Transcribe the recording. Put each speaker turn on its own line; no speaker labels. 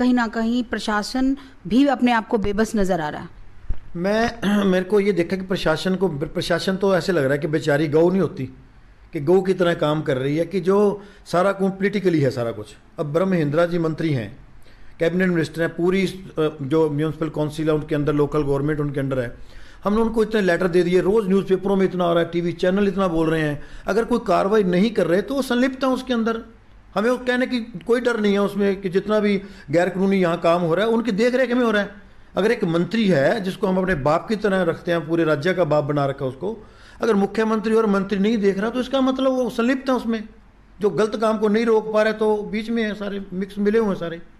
कहीं ना कहीं प्रशासन भी अपने आप को बेबस नज़र आ रहा है
मैं मेरे को ये देखा कि प्रशासन को प्रशासन तो ऐसे लग रहा है कि बेचारी गौ नहीं होती कि गौ की तरह काम कर रही है कि जो सारा कुछ पोलिटिकली है सारा कुछ अब ब्रह्म हिंद्रा जी मंत्री हैं कैबिनेट मिनिस्टर हैं पूरी जो म्यूनसिपल काउंसिल है उनके अंदर लोकल गवर्नमेंट उनके अंडर है हमने उनको इतने लेटर दे दिए रोज़ न्यूज़पेपरों में इतना आ रहा है टीवी चैनल इतना बोल रहे हैं अगर कोई कार्रवाई नहीं कर रहे तो वो संलिप्त है उसके अंदर हमें कहने की कोई डर नहीं है उसमें कि जितना भी गैर कानूनी यहाँ काम हो रहा है उनकी देख रेख में हो रहा है अगर एक मंत्री है जिसको हम अपने बाप की तरह रखते हैं पूरे राज्य का बाप बना रखा उसको अगर मुख्यमंत्री और मंत्री नहीं देख रहा तो इसका मतलब वो संलिप्त है उसमें जो गलत काम को नहीं रोक पा रहे तो बीच में है सारे मिक्स मिले हुए हैं सारे